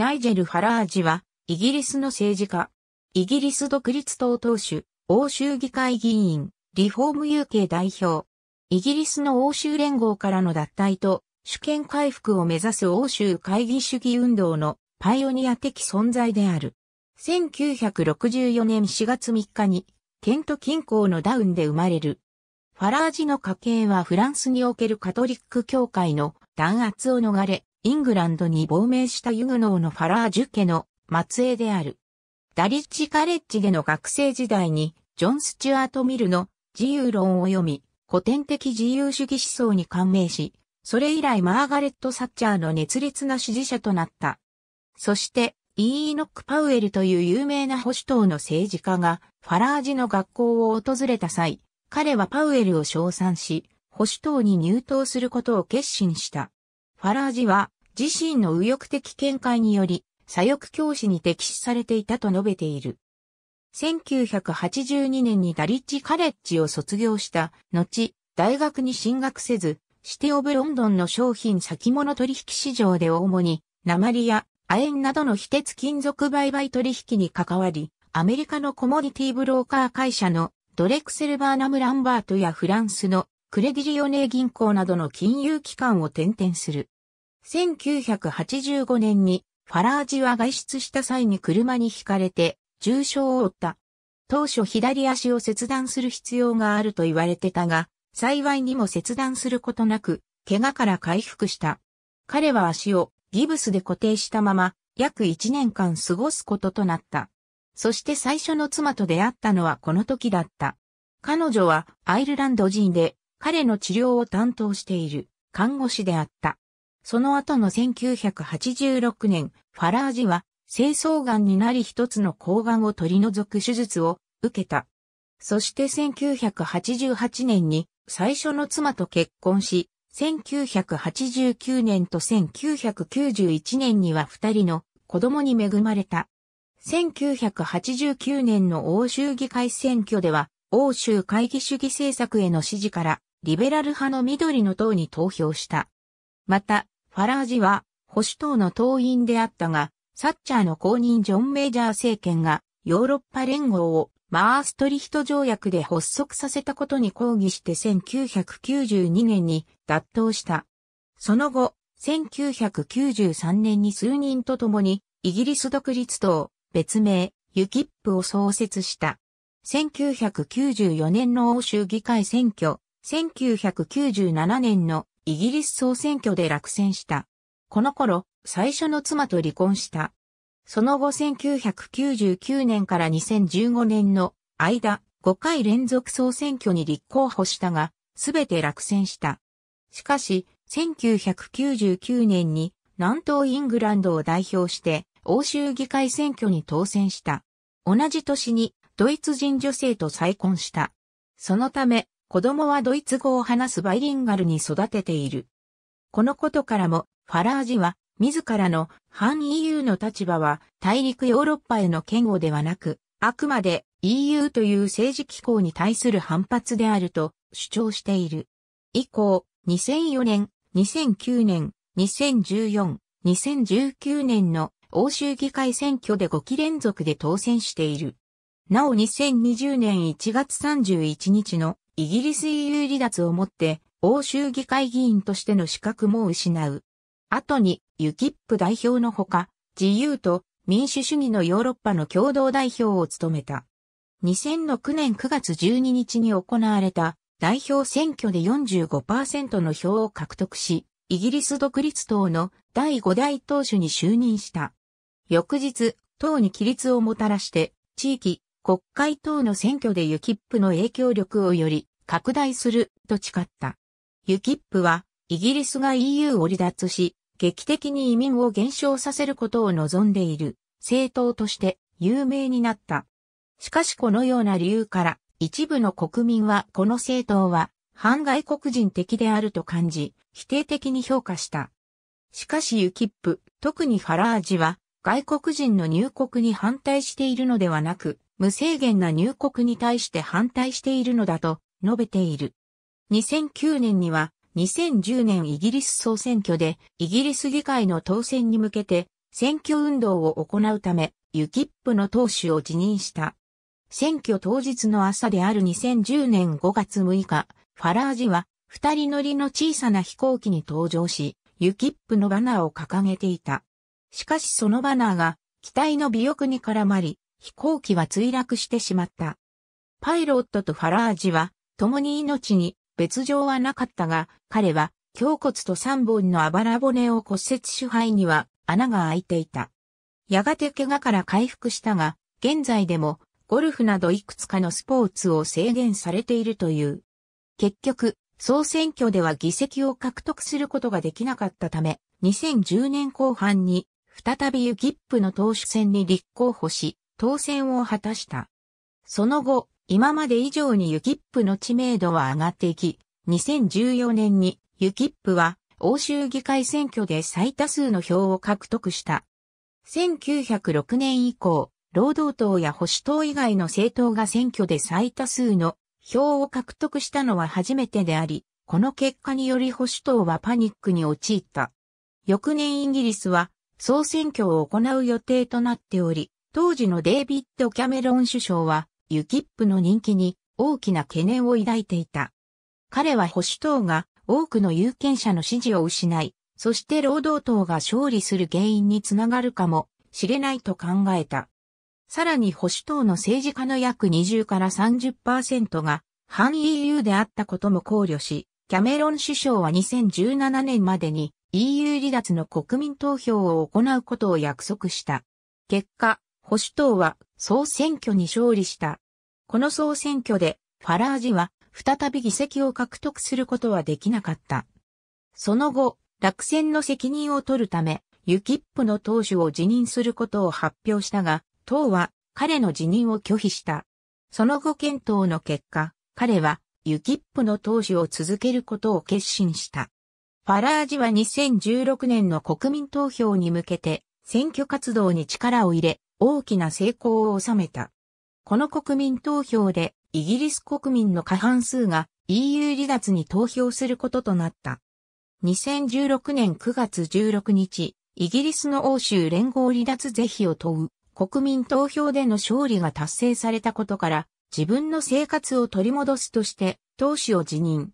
ナイジェル・ファラージは、イギリスの政治家。イギリス独立党党首、欧州議会議員、リフォーム UK 代表。イギリスの欧州連合からの脱退と、主権回復を目指す欧州会議主義運動のパイオニア的存在である。1964年4月3日に、ケント近郊のダウンで生まれる。ファラージの家系はフランスにおけるカトリック教会の弾圧を逃れ、イングランドに亡命したユグノーのファラージュ家の末裔である。ダリッチカレッジでの学生時代に、ジョン・スチュアート・ミルの自由論を読み、古典的自由主義思想に感銘し、それ以来マーガレット・サッチャーの熱烈な支持者となった。そして、イーノック・パウエルという有名な保守党の政治家が、ファラージの学校を訪れた際、彼はパウエルを称賛し、保守党に入党することを決心した。ファラージは自身の右翼的見解により左翼教師に敵視されていたと述べている。1982年にダリッジカレッジを卒業した後、大学に進学せず、シティオブロンドンの商品先物取引市場で主に、鉛や亜鉛などの非鉄金属売買取引に関わり、アメリカのコモディティブローカー会社のドレクセルバーナム・ランバートやフランスのクレディジオネー銀行などの金融機関を転々する。1985年にファラージは外出した際に車にひかれて重傷を負った。当初左足を切断する必要があると言われてたが、幸いにも切断することなく、怪我から回復した。彼は足をギブスで固定したまま、約1年間過ごすこととなった。そして最初の妻と出会ったのはこの時だった。彼女はアイルランド人で彼の治療を担当している看護師であった。その後の1986年、ファラージは、清掃癌になり一つの抗がんを取り除く手術を受けた。そして1988年に最初の妻と結婚し、1989年と1991年には二人の子供に恵まれた。1989年の欧州議会選挙では、欧州会議主義政策への支持からリベラル派の緑の党に投票した。また、ファラージは保守党の党員であったが、サッチャーの公認ジョン・メジャー政権がヨーロッパ連合をマーストリヒト条約で発足させたことに抗議して1992年に脱党した。その後、1993年に数人と共にイギリス独立党、別名、ユキップを創設した。1994年の欧州議会選挙、1997年のイギリス総選挙で落選した。この頃、最初の妻と離婚した。その後1999年から2015年の間、5回連続総選挙に立候補したが、すべて落選した。しかし、1999年に南東イングランドを代表して欧州議会選挙に当選した。同じ年にドイツ人女性と再婚した。そのため、子供はドイツ語を話すバイリンガルに育てている。このことからも、ファラージは、自らの反 EU の立場は大陸ヨーロッパへの嫌悪ではなく、あくまで EU という政治機構に対する反発であると主張している。以降、2004年、2009年、2014、2019年の欧州議会選挙で5期連続で当選している。なお2020年1月31日のイギリス EU 離脱をもって、欧州議会議員としての資格も失う。後に、ユキップ代表のほか、自由と民主主義のヨーロッパの共同代表を務めた。2006年9月12日に行われた代表選挙で45%の票を獲得し、イギリス独立党の第5代党首に就任した。翌日、党に規律をもたらして、地域、国会等の選挙でユキップの影響力をより拡大すると誓った。ユキップはイギリスが EU を離脱し、劇的に移民を減少させることを望んでいる政党として有名になった。しかしこのような理由から一部の国民はこの政党は反外国人的であると感じ、否定的に評価した。しかしユキップ、特にファラージは外国人の入国に反対しているのではなく、無制限な入国に対して反対しているのだと述べている。2009年には2010年イギリス総選挙でイギリス議会の当選に向けて選挙運動を行うためユキップの党首を辞任した。選挙当日の朝である2010年5月6日、ファラージは二人乗りの小さな飛行機に登場し、ユキップのバナーを掲げていた。しかしそのバナーが機体の尾翼に絡まり、飛行機は墜落してしまった。パイロットとファラージは、共に命に別状はなかったが、彼は、胸骨と3本のあばら骨を骨折し肺には穴が開いていた。やがて怪我から回復したが、現在でも、ゴルフなどいくつかのスポーツを制限されているという。結局、総選挙では議席を獲得することができなかったため、2010年後半に、再びユギップの党首選に立候補し、当選を果たした。その後、今まで以上にユキップの知名度は上がっていき、2014年にユキップは欧州議会選挙で最多数の票を獲得した。1906年以降、労働党や保守党以外の政党が選挙で最多数の票を獲得したのは初めてであり、この結果により保守党はパニックに陥った。翌年イギリスは総選挙を行う予定となっており、当時のデイビッド・キャメロン首相は、ユキップの人気に大きな懸念を抱いていた。彼は保守党が多くの有権者の支持を失い、そして労働党が勝利する原因につながるかもしれないと考えた。さらに保守党の政治家の約20から30%が反 EU であったことも考慮し、キャメロン首相は2017年までに EU 離脱の国民投票を行うことを約束した。結果、保守党は総選挙に勝利した。この総選挙でファラージは再び議席を獲得することはできなかった。その後、落選の責任を取るため、ユキップの党首を辞任することを発表したが、党は彼の辞任を拒否した。その後検討の結果、彼はユキップの党首を続けることを決心した。ファラージは2016年の国民投票に向けて選挙活動に力を入れ、大きな成功を収めた。この国民投票でイギリス国民の過半数が EU 離脱に投票することとなった。2016年9月16日、イギリスの欧州連合離脱是非を問う国民投票での勝利が達成されたことから、自分の生活を取り戻すとして、党首を辞任。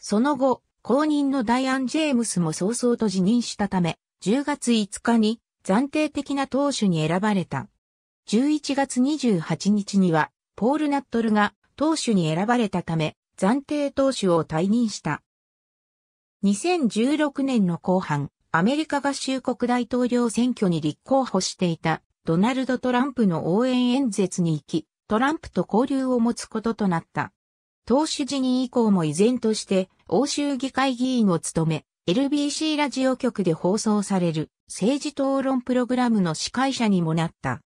その後、公認のダイアン・ジェームスも早々と辞任したため、10月5日に暫定的な投手に選ばれた。11月28日には、ポール・ナットルが投手に選ばれたため、暫定投手を退任した。2016年の後半、アメリカ合衆国大統領選挙に立候補していたドナルド・トランプの応援演説に行き、トランプと交流を持つこととなった。党首辞任以降も依然として欧州議会議員を務め、LBC ラジオ局で放送される政治討論プログラムの司会者にもなった。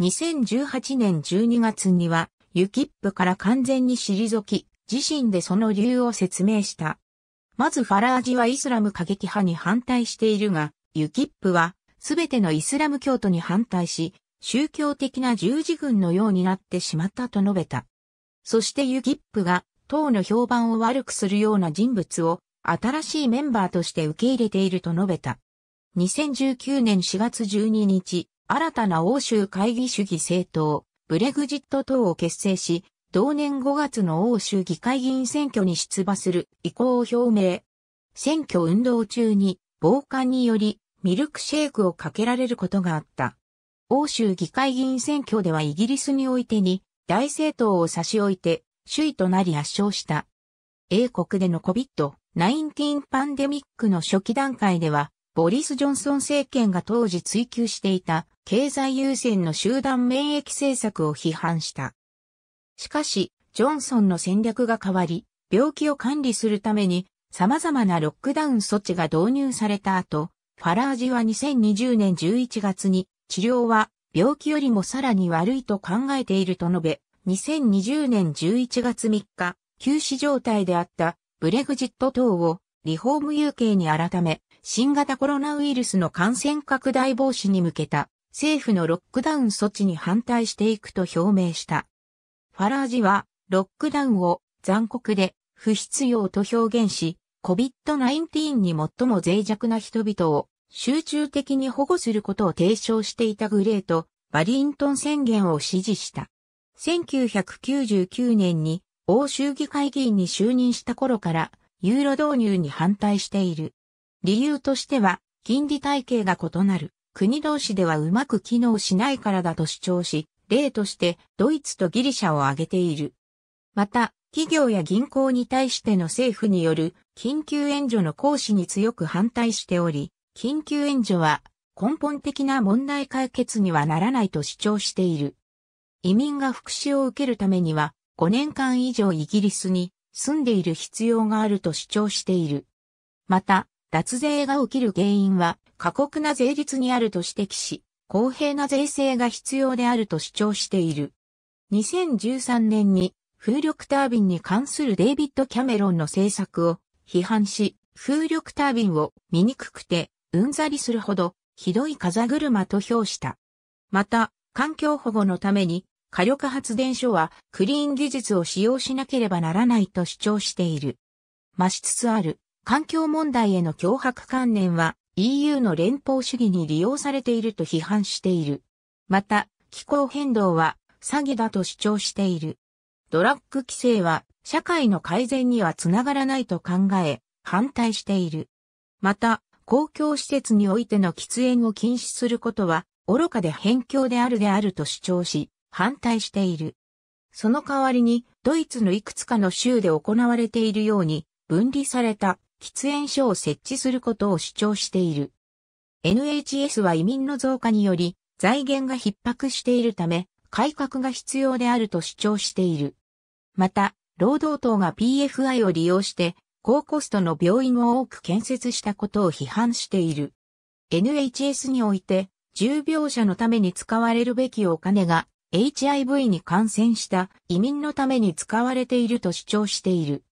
2018年12月には、ユキップから完全に退き、自身でその理由を説明した。まずファラージはイスラム過激派に反対しているが、ユキップは、すべてのイスラム教徒に反対し、宗教的な十字軍のようになってしまったと述べた。そしてユキップが、党の評判を悪くするような人物を新しいメンバーとして受け入れていると述べた。2019年4月12日、新たな欧州会議主義政党、ブレグジット党を結成し、同年5月の欧州議会議員選挙に出馬する意向を表明。選挙運動中に暴漢によりミルクシェイクをかけられることがあった。欧州議会議員選挙ではイギリスにおいてに大政党を差し置いて首位となり圧勝した。英国でのコビット19パンデミックの初期段階では、ボリス・ジョンソン政権が当時追求していた経済優先の集団免疫政策を批判した。しかし、ジョンソンの戦略が変わり、病気を管理するために様々なロックダウン措置が導入された後、ファラージは2020年11月に治療は病気よりもさらに悪いと考えていると述べ、2020年11月3日、休止状態であったブレグジット等をリフォーム UK に改め、新型コロナウイルスの感染拡大防止に向けた政府のロックダウン措置に反対していくと表明した。ファラージはロックダウンを残酷で不必要と表現し、COVID-19 に最も脆弱な人々を集中的に保護することを提唱していたグレート・バリントン宣言を支持した。1999年に欧州議会議員に就任した頃からユーロ導入に反対している。理由としては、金利体系が異なる、国同士ではうまく機能しないからだと主張し、例としてドイツとギリシャを挙げている。また、企業や銀行に対しての政府による緊急援助の行使に強く反対しており、緊急援助は根本的な問題解決にはならないと主張している。移民が福祉を受けるためには5年間以上イギリスに住んでいる必要があると主張している。また、脱税が起きる原因は過酷な税率にあると指摘し、公平な税制が必要であると主張している。2013年に風力タービンに関するデイビッド・キャメロンの政策を批判し、風力タービンを醜くてうんざりするほどひどい風車と評した。また、環境保護のために火力発電所はクリーン技術を使用しなければならないと主張している。増しつつある環境問題への脅迫観念は EU の連邦主義に利用されていると批判している。また、気候変動は詐欺だと主張している。ドラッグ規制は社会の改善にはつながらないと考え、反対している。また、公共施設においての喫煙を禁止することは、愚かで偏境であるであると主張し、反対している。その代わりに、ドイツのいくつかの州で行われているように、分離された喫煙所を設置することを主張している。NHS は移民の増加により、財源が逼迫しているため、改革が必要であると主張している。また、労働党が PFI を利用して、高コストの病院を多く建設したことを批判している。NHS において、重病者のために使われるべきお金が HIV に感染した移民のために使われていると主張している。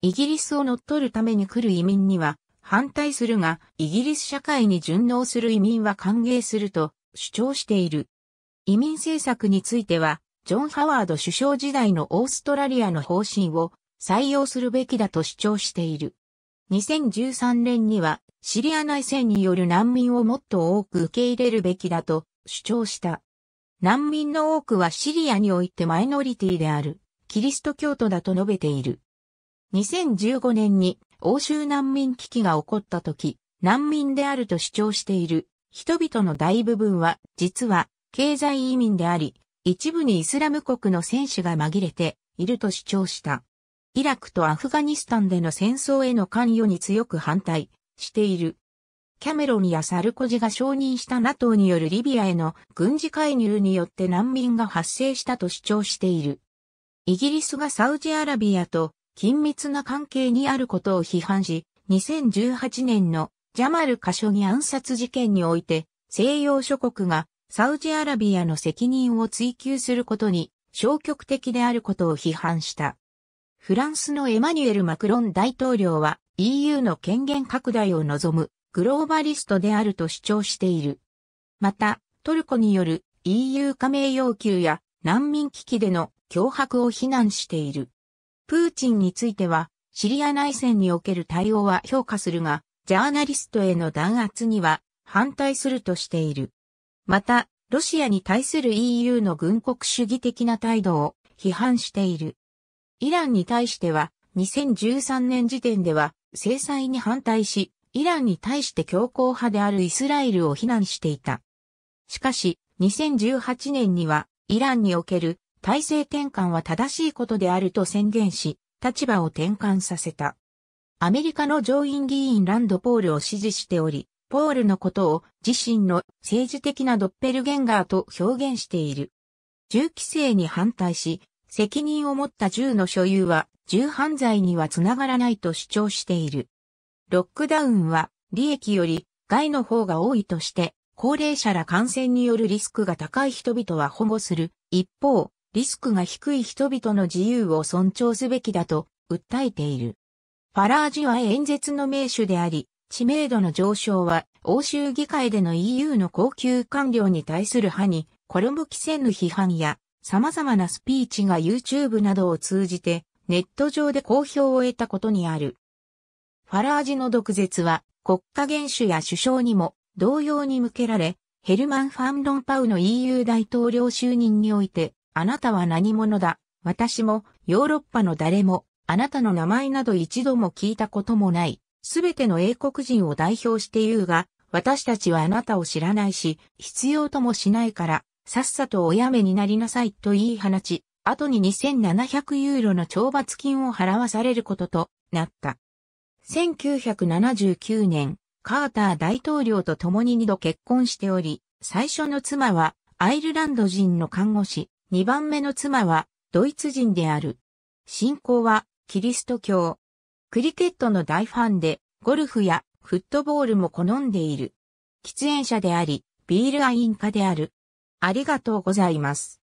イギリスを乗っ取るために来る移民には反対するが、イギリス社会に順応する移民は歓迎すると主張している。移民政策については、ジョン・ハワード首相時代のオーストラリアの方針を採用するべきだと主張している。2013年にはシリア内戦による難民をもっと多く受け入れるべきだと主張した。難民の多くはシリアにおいてマイノリティである、キリスト教徒だと述べている。2015年に欧州難民危機が起こった時、難民であると主張している人々の大部分は、実は経済移民であり、一部にイスラム国の戦士が紛れていると主張した。イラクとアフガニスタンでの戦争への関与に強く反対している。キャメロンやサルコジが承認した NATO によるリビアへの軍事介入によって難民が発生したと主張している。イギリスがサウジアラビアと緊密な関係にあることを批判し、2018年のジャマルカショギ暗殺事件において、西洋諸国がサウジアラビアの責任を追求することに消極的であることを批判した。フランスのエマニュエル・マクロン大統領は EU の権限拡大を望むグローバリストであると主張している。また、トルコによる EU 加盟要求や難民危機での脅迫を非難している。プーチンについては、シリア内戦における対応は評価するが、ジャーナリストへの弾圧には反対するとしている。また、ロシアに対する EU の軍国主義的な態度を批判している。イランに対しては、2013年時点では制裁に反対し、イランに対して強硬派であるイスラエルを非難していた。しかし、2018年には、イランにおける体制転換は正しいことであると宣言し、立場を転換させた。アメリカの上院議員ランド・ポールを支持しており、ポールのことを自身の政治的なドッペルゲンガーと表現している。銃規制に反対し、責任を持った銃の所有は銃犯罪にはつながらないと主張している。ロックダウンは利益より害の方が多いとして、高齢者ら感染によるリスクが高い人々は保護する。一方、リスクが低い人々の自由を尊重すべきだと訴えている。ファラージは演説の名手であり、知名度の上昇は欧州議会での EU の高級官僚に対する派に、ム規制の批判や様々なスピーチが YouTube などを通じてネット上で好評を得たことにある。ファラージの毒舌は国家元首や首相にも同様に向けられ、ヘルマン・ファン・ロンパウの EU 大統領就任において、あなたは何者だ、私もヨーロッパの誰も、あなたの名前など一度も聞いたこともない、すべての英国人を代表して言うが、私たちはあなたを知らないし、必要ともしないから、さっさとおやめになりなさいと言い放ち、後に2700ユーロの懲罰金を払わされることとなった。1979年、カーター大統領と共に2度結婚しており、最初の妻はアイルランド人の看護師、2番目の妻はドイツ人である。信仰はキリスト教。クリケットの大ファンで、ゴルフやフットボールも好んでいる。喫煙者であり、ビールアイン家である。ありがとうございます。